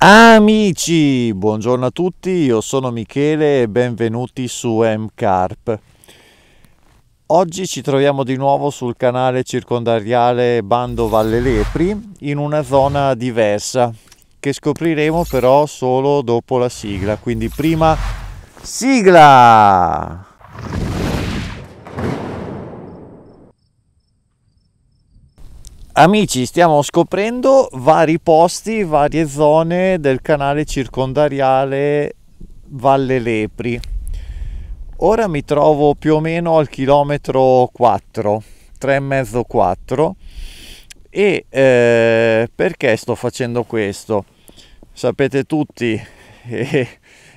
Amici, buongiorno a tutti, io sono Michele e benvenuti su MCARP. Oggi ci troviamo di nuovo sul canale circondariale Bando Valle Lepri in una zona diversa che scopriremo però solo dopo la sigla, quindi prima sigla! Amici, stiamo scoprendo vari posti, varie zone del canale circondariale Valle Lepri. Ora mi trovo più o meno al chilometro 4, 3,5 4 e eh, perché sto facendo questo? Sapete tutti e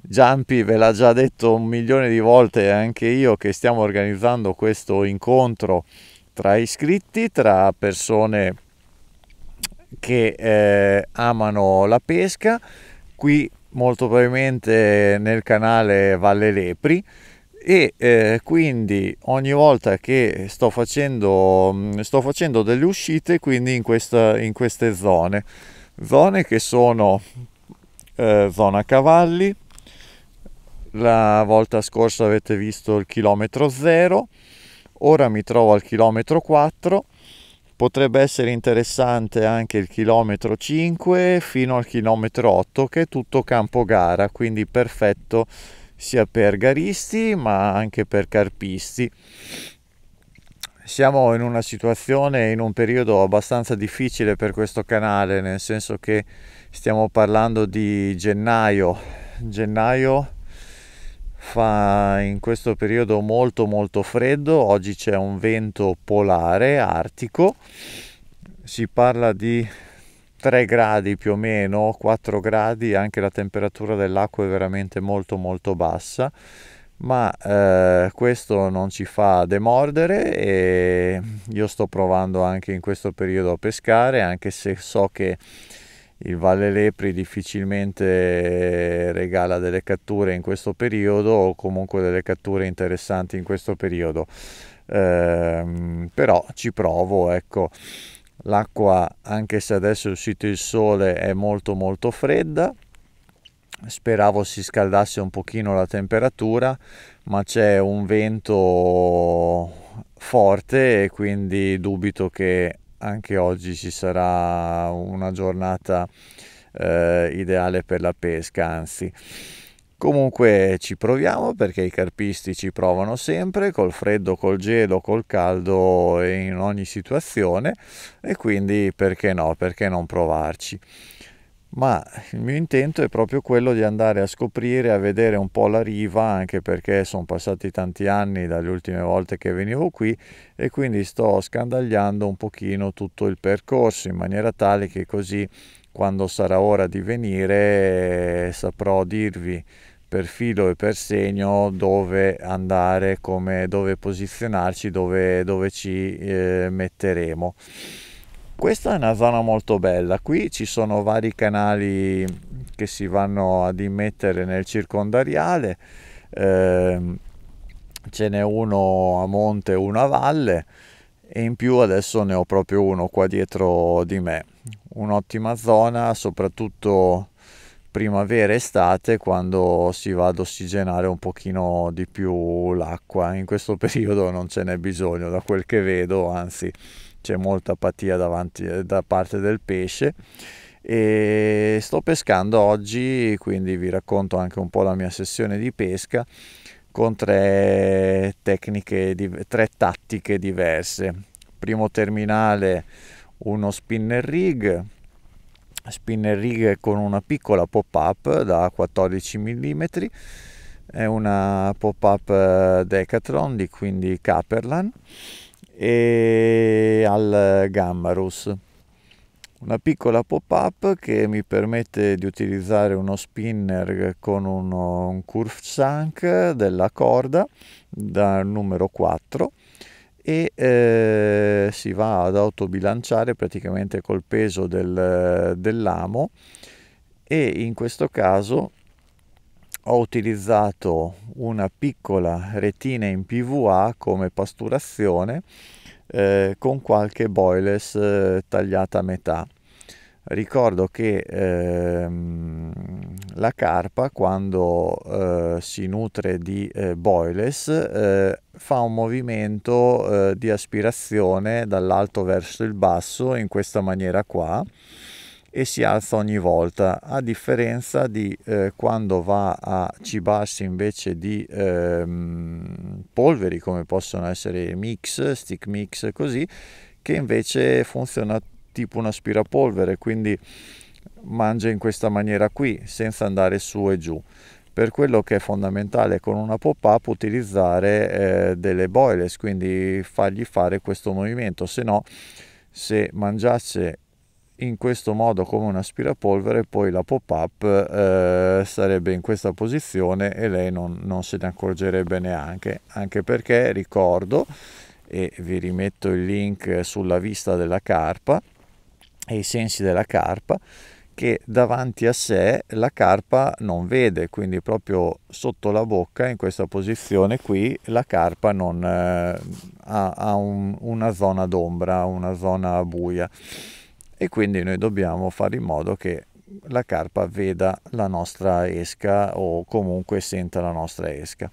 Giampi ve l'ha già detto un milione di volte anche io che stiamo organizzando questo incontro tra iscritti, tra persone che eh, amano la pesca. Qui molto probabilmente nel canale Valle Lepri e eh, quindi ogni volta che sto facendo, mm, sto facendo delle uscite quindi in, questa, in queste zone zone che sono eh, zona cavalli la volta scorsa avete visto il chilometro zero Ora mi trovo al chilometro 4, potrebbe essere interessante anche il chilometro 5 fino al chilometro 8 che è tutto campo gara, quindi perfetto sia per garisti ma anche per carpisti. Siamo in una situazione, in un periodo abbastanza difficile per questo canale, nel senso che stiamo parlando di gennaio, gennaio fa in questo periodo molto molto freddo, oggi c'è un vento polare artico, si parla di 3 gradi più o meno, 4 gradi, anche la temperatura dell'acqua è veramente molto molto bassa, ma eh, questo non ci fa demordere e io sto provando anche in questo periodo a pescare, anche se so che il Valle Lepri difficilmente regala delle catture in questo periodo o comunque delle catture interessanti in questo periodo ehm, però ci provo ecco l'acqua anche se adesso è uscito il sole è molto molto fredda speravo si scaldasse un pochino la temperatura ma c'è un vento forte e quindi dubito che anche oggi ci sarà una giornata eh, ideale per la pesca, anzi. Comunque ci proviamo perché i carpisti ci provano sempre col freddo, col gelo, col caldo e eh, in ogni situazione e quindi perché no, perché non provarci ma il mio intento è proprio quello di andare a scoprire, a vedere un po' la riva, anche perché sono passati tanti anni dalle ultime volte che venivo qui e quindi sto scandagliando un pochino tutto il percorso in maniera tale che così quando sarà ora di venire saprò dirvi per filo e per segno dove andare, come, dove posizionarci, dove, dove ci eh, metteremo. Questa è una zona molto bella, qui ci sono vari canali che si vanno ad immettere nel circondariale, eh, ce n'è uno a monte e uno a valle e in più adesso ne ho proprio uno qua dietro di me. Un'ottima zona, soprattutto primavera estate quando si va ad ossigenare un pochino di più l'acqua in questo periodo non ce n'è bisogno da quel che vedo anzi c'è molta apatia davanti, eh, da parte del pesce e sto pescando oggi quindi vi racconto anche un po' la mia sessione di pesca con tre tecniche, tre tattiche diverse primo terminale uno spinner rig spinner rig con una piccola pop up da 14 mm è una pop up eh, Decathlon di quindi Caperlan e al Gammarus. Una piccola pop-up che mi permette di utilizzare uno spinner con uno, un curve sunk della corda dal numero 4 e eh, si va ad autobilanciare praticamente col peso del, dell'amo e in questo caso ho utilizzato una piccola retina in PVA come pasturazione eh, con qualche boilers eh, tagliata a metà. Ricordo che ehm, la carpa quando eh, si nutre di eh, boilers eh, fa un movimento eh, di aspirazione dall'alto verso il basso in questa maniera qua e si alza ogni volta, a differenza di eh, quando va a cibarsi invece di ehm, polveri come possono essere mix, stick mix così, che invece funziona tipo un aspirapolvere, quindi mangia in questa maniera qui senza andare su e giù. Per quello che è fondamentale con una pop-up utilizzare eh, delle boilers, quindi fargli fare questo movimento, se no se mangiasse in questo modo come un aspirapolvere poi la pop-up eh, sarebbe in questa posizione e lei non, non, se ne accorgerebbe neanche anche perché ricordo e vi rimetto il link sulla vista della carpa e i sensi della carpa che davanti a sé la carpa non vede quindi proprio sotto la bocca in questa posizione qui la carpa non, eh, ha, ha un, una zona d'ombra una zona buia e quindi noi dobbiamo fare in modo che la carpa veda la nostra esca o comunque senta la nostra esca.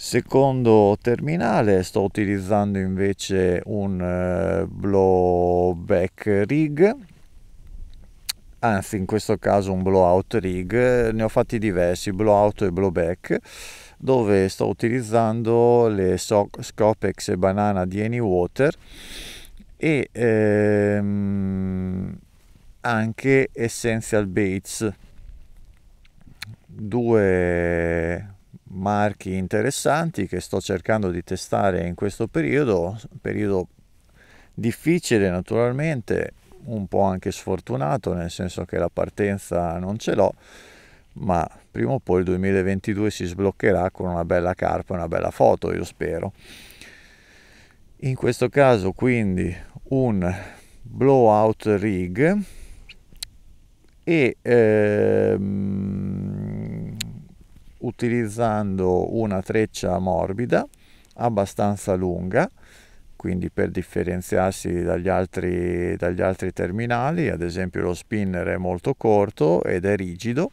Secondo terminale sto utilizzando invece un eh, blowback rig, anzi in questo caso un blowout rig, ne ho fatti diversi, blowout e blowback, dove sto utilizzando le Scopex Banana di Anywater Water e ehm, anche Essential Bates, due marchi interessanti che sto cercando di testare in questo periodo, periodo difficile naturalmente, un po' anche sfortunato, nel senso che la partenza non ce l'ho, ma prima o poi il 2022 si sbloccherà con una bella carpa e una bella foto, io spero in questo caso quindi un blowout rig e ehm, utilizzando una treccia morbida abbastanza lunga quindi per differenziarsi dagli altri, dagli altri terminali ad esempio lo spinner è molto corto ed è rigido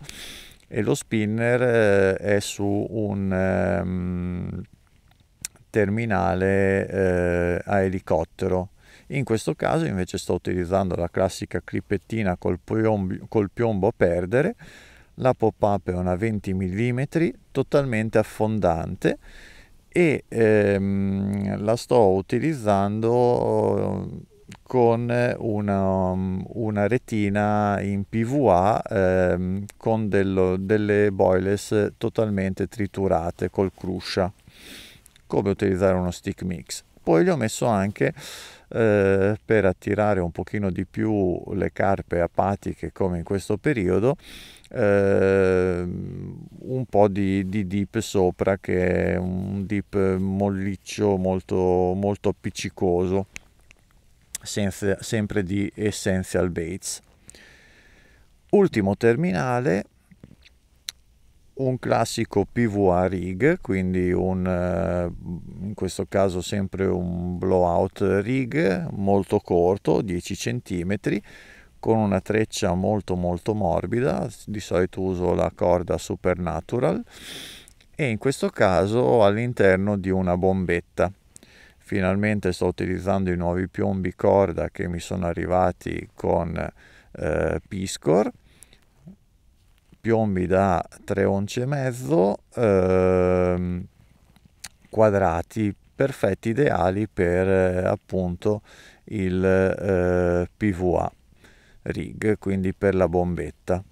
e lo spinner eh, è su un ehm, terminale eh, a elicottero. In questo caso invece sto utilizzando la classica clipettina col piombo, col piombo a perdere, la pop-up è una 20 mm totalmente affondante e ehm, la sto utilizzando con una, una retina in PVA ehm, con dello, delle boiles totalmente triturate col cruscia come utilizzare uno stick mix. Poi gli ho messo anche eh, per attirare un pochino di più le carpe apatiche come in questo periodo eh, un po' di, di, dip sopra che è un dip molliccio molto, molto appiccicoso senza, sempre di essential baits ultimo terminale un classico PVA rig, quindi un, eh, in questo caso sempre un blowout rig molto corto, 10 cm, con una treccia molto molto morbida, di solito uso la corda Supernatural e in questo caso all'interno di una bombetta. Finalmente sto utilizzando i nuovi piombi corda che mi sono arrivati con eh, Piscor piombi da 3 once e mezzo ehm, quadrati perfetti ideali per eh, appunto il eh, PVA rig quindi per la bombetta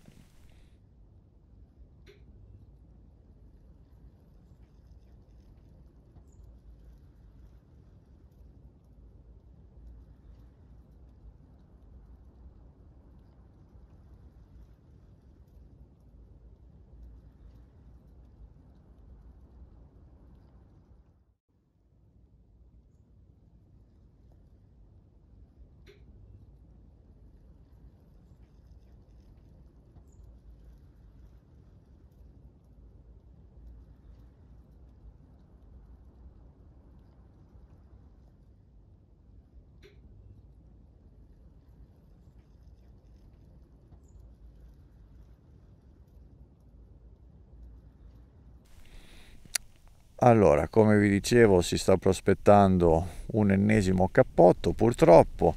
Allora, come vi dicevo, si sta prospettando un ennesimo cappotto, purtroppo,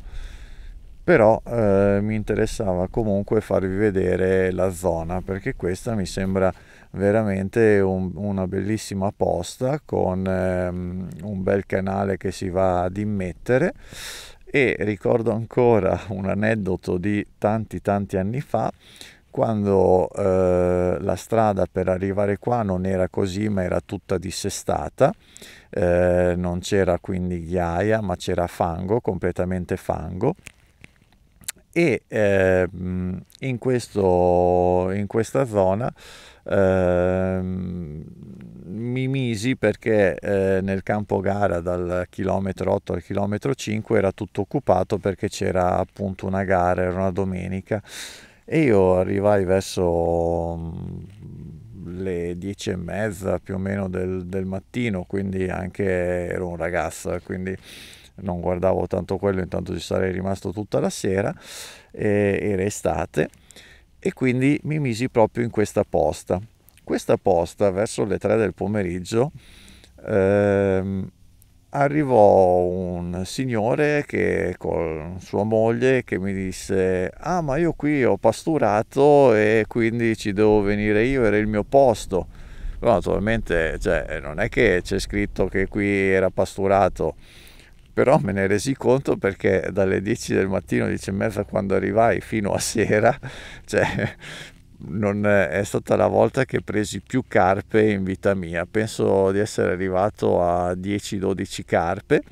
però eh, mi interessava comunque farvi vedere la zona, perché questa mi sembra veramente un, una bellissima posta con ehm, un bel canale che si va ad immettere e ricordo ancora un aneddoto di tanti tanti anni fa quando eh, la strada per arrivare qua non era così ma era tutta dissestata, eh, non c'era quindi ghiaia ma c'era fango, completamente fango e eh, in, questo, in, questa zona ehm, mi misi perché eh, nel campo gara dal chilometro 8 al chilometro 5 era tutto occupato perché c'era appunto una gara, era una domenica e io arrivai verso mm, le dieci e mezza più o meno del, del mattino, quindi anche ero un ragazzo, eh, quindi non guardavo tanto quello, intanto ci sarei rimasto tutta la sera, e, era estate, e quindi mi misi proprio in questa posta. Questa posta verso le tre del pomeriggio ehm, arrivò un signore che, con sua moglie che mi disse ah ma io qui ho pasturato e quindi ci devo venire io, era il mio posto. Però naturalmente cioè, eh, non è che c'è scritto che qui era pasturato, però me ne resi conto perché dalle 10 del mattino, 10 e mezza quando arrivai fino a sera, cioè, non è stata la volta che presi più carpe in vita mia. Penso di essere arrivato a 10-12 carpe,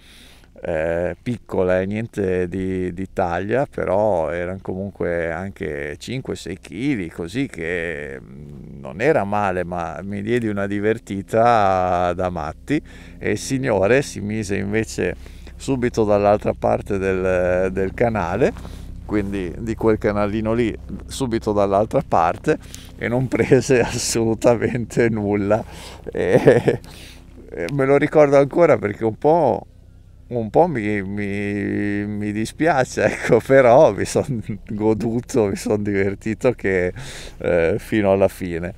eh, piccole, niente di, di, taglia, però erano comunque anche 5-6 kg, così che mm, non era male, ma mi diedi una divertita da matti e il signore si mise invece subito dall'altra parte del, del canale quindi di quel canalino lì subito dall'altra parte e non prese assolutamente nulla e, e me lo ricordo ancora perché un po', un po mi, mi, mi, dispiace ecco però mi sono goduto mi sono divertito che, eh, fino alla fine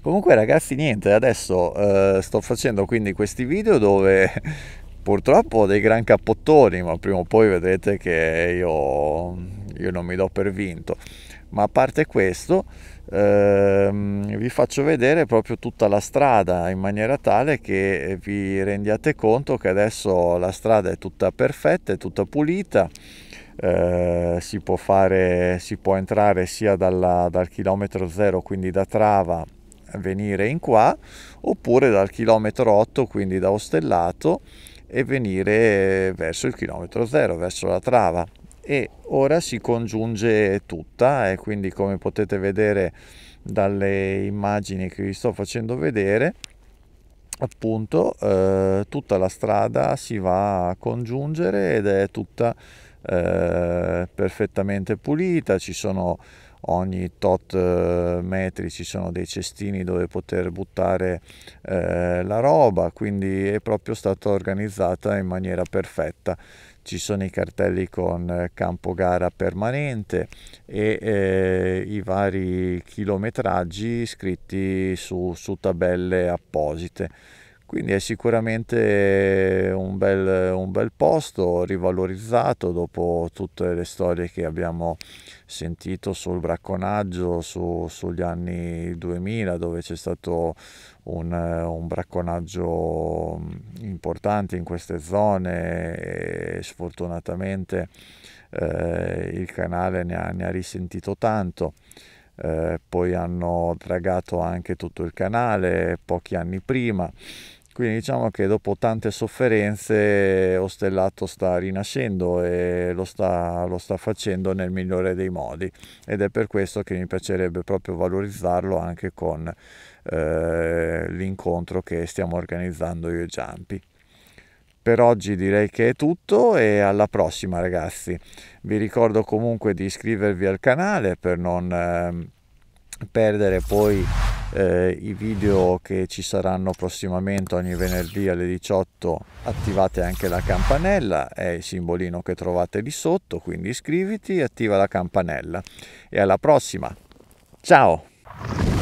comunque ragazzi niente adesso eh, sto facendo quindi questi video dove purtroppo dei gran cappottoni, ma prima o poi vedrete che io, io non mi do per vinto. Ma a parte questo, ehm, vi faccio vedere proprio tutta la strada in maniera tale che vi rendiate conto che adesso la strada è tutta perfetta, è tutta pulita. Eh, si, può fare, si può entrare sia dalla, dal chilometro 0, quindi da Trava, venire in qua, oppure dal chilometro 8, quindi da Ostellato, e venire verso il chilometro zero, verso la trava. E ora si congiunge tutta e quindi come potete vedere dalle immagini che vi sto facendo vedere, appunto eh, tutta la strada si va a congiungere ed è tutta eh, perfettamente pulita, ci sono ogni tot eh, metri ci sono dei cestini dove poter buttare eh, la roba, quindi è proprio stata organizzata in maniera perfetta. Ci sono i cartelli con eh, campo gara permanente e eh, i vari chilometraggi scritti su, su tabelle apposite quindi è sicuramente un bel, un bel posto, rivalorizzato dopo tutte le storie che abbiamo sentito sul bracconaggio, su, sugli anni 2000 dove c'è stato un, un, bracconaggio mm, importante in queste zone e sfortunatamente eh, il canale ne ha, ne ha risentito tanto eh, poi hanno dragato anche tutto il canale pochi anni prima. Quindi diciamo che dopo tante sofferenze Ostellato sta rinascendo e lo sta, lo sta, facendo nel migliore dei modi ed è per questo che mi piacerebbe proprio valorizzarlo anche con eh, l'incontro che stiamo organizzando io e Giampi per oggi direi che è tutto e alla prossima ragazzi. Vi ricordo comunque di iscrivervi al canale per non eh, perdere poi eh, i video che ci saranno prossimamente ogni venerdì alle 18. Attivate anche la campanella, è il simbolino che trovate lì sotto, quindi iscriviti e attiva la campanella. E alla prossima. Ciao!